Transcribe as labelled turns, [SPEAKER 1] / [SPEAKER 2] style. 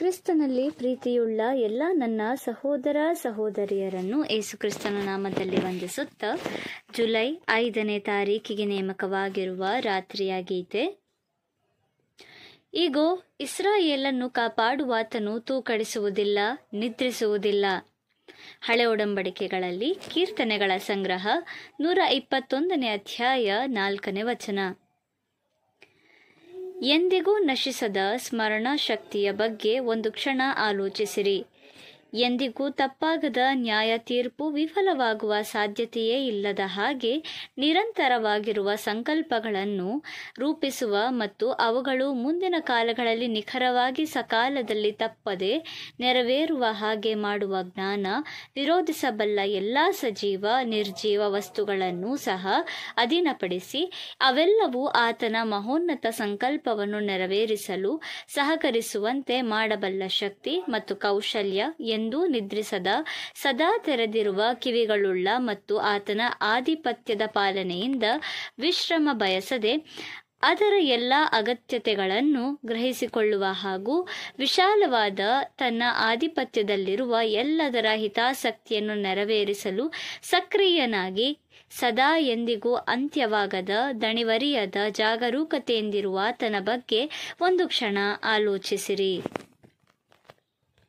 [SPEAKER 1] ಕ್ರಿಸ್ತನಲ್ಲಿ ಪ್ರೀತಿಯುಳ್ಳ ಎಲ್ಲ ನನ್ನ ಸಹೋದರ ಸಹೋದರಿಯರನ್ನು ಕ್ರಿಸ್ತನ ನಾಮದಲ್ಲಿ ವಂದಿಸುತ್ತ ಜುಲೈ ಐದನೇ ತಾರೀಕಿಗೆ ನೇಮಕವಾಗಿರುವ ರಾತ್ರಿಯಾಗಿದೆ ಈಗ ಇಸ್ರಾಯೇಲನ್ನು ಕಾಪಾಡುವಾತನು ತೂಕಡಿಸುವುದಿಲ್ಲ ನಿದ್ರಿಸುವುದಿಲ್ಲ ಹಳೆ ಒಡಂಬಡಿಕೆಗಳಲ್ಲಿ ಕೀರ್ತನೆಗಳ ಸಂಗ್ರಹ ನೂರ ಇಪ್ಪತ್ತೊಂದನೇ ಅಧ್ಯಾಯ ನಾಲ್ಕನೇ ವಚನ ಎಂದಿಗೂ ನಶಿಸದ ಸ್ಮರಣ ಶಕ್ತಿಯ ಬಗ್ಗೆ ಒಂದು ಕ್ಷಣ ಆಲೋಚಿಸಿರಿ ಎಂದಿಗೂ ತಪ್ಪಾಗದ ನ್ಯಾಯ ತೀರ್ಪು ವಿಫಲವಾಗುವ ಸಾಧ್ಯತೆಯೇ ಇಲ್ಲದ ಹಾಗೆ ನಿರಂತರವಾಗಿರುವ ಸಂಕಲ್ಪಗಳನ್ನು ರೂಪಿಸುವ ಮತ್ತು ಅವುಗಳು ಮುಂದಿನ ಕಾಲಗಳಲ್ಲಿ ನಿಖರವಾಗಿ ಸಕಾಲದಲ್ಲಿ ತಪ್ಪದೆ ನೆರವೇರುವ ಹಾಗೆ ಮಾಡುವ ಜ್ಞಾನ ವಿರೋಧಿಸಬಲ್ಲ ಎಲ್ಲ ಸಜೀವ ನಿರ್ಜೀವ ವಸ್ತುಗಳನ್ನು ಸಹ ಅಧೀನಪಡಿಸಿ ಅವೆಲ್ಲವೂ ಆತನ ಮಹೋನ್ನತ ಸಂಕಲ್ಪವನ್ನು ನೆರವೇರಿಸಲು ಸಹಕರಿಸುವಂತೆ ಮಾಡಬಲ್ಲ ಶಕ್ತಿ ಮತ್ತು ಕೌಶಲ್ಯ ಎಂದೂ ನಿದ್ರಿಸದ ಸದಾ ತೆರೆದಿರುವ ಕಿವಿಗಳುಳ್ಳ ಮತ್ತು ಆತನ ಆಧಿಪತ್ಯದ ಪಾಲನೆಯಿಂದ ವಿಶ್ರಮ ಬಯಸದೆ ಅದರ ಎಲ್ಲ ಅಗತ್ಯತೆಗಳನ್ನು ಗ್ರಹಿಸಿಕೊಳ್ಳುವ ಹಾಗೂ ವಿಶಾಲವಾದ ತನ್ನ ಆಧಿಪತ್ಯದಲ್ಲಿರುವ ಎಲ್ಲದರ ಹಿತಾಸಕ್ತಿಯನ್ನು ನೆರವೇರಿಸಲು ಸಕ್ರಿಯನಾಗಿ ಸದಾ ಎಂದಿಗೂ ಅಂತ್ಯವಾಗದ ದಣಿವರಿಯದ ಜಾಗರೂಕತೆಯಿಂದಿರುವ ತನ್ನ ಬಗ್ಗೆ ಒಂದು ಕ್ಷಣ ಆಲೋಚಿಸಿರಿ